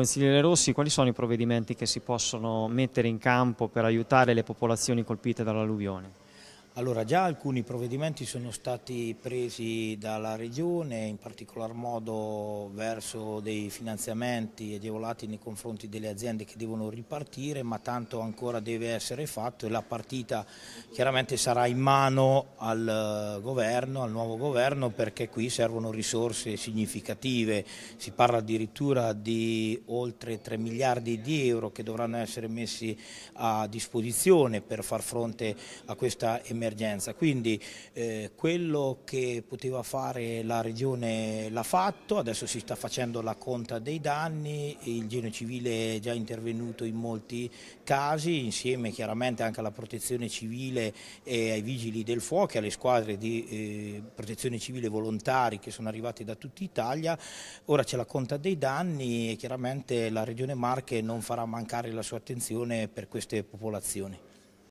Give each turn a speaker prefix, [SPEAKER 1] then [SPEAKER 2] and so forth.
[SPEAKER 1] Consigliere Rossi, quali sono i provvedimenti che si possono mettere in campo per aiutare le popolazioni colpite dall'alluvione?
[SPEAKER 2] Allora già alcuni provvedimenti sono stati presi dalla Regione, in particolar modo verso dei finanziamenti agevolati nei confronti delle aziende che devono ripartire, ma tanto ancora deve essere fatto e la partita chiaramente sarà in mano al eh, governo, al nuovo governo, perché qui servono risorse significative. Si parla addirittura di oltre 3 miliardi di euro che dovranno essere messi a disposizione per far fronte a questa emergenza emergenza, quindi eh, quello che poteva fare la Regione l'ha fatto, adesso si sta facendo la conta dei danni, il Genio Civile è già intervenuto in molti casi, insieme chiaramente anche alla Protezione Civile e ai Vigili del Fuoco, e alle squadre di eh, Protezione Civile volontari che sono arrivati da tutta Italia, ora c'è la conta dei danni e chiaramente la Regione Marche non farà mancare la sua attenzione per queste popolazioni.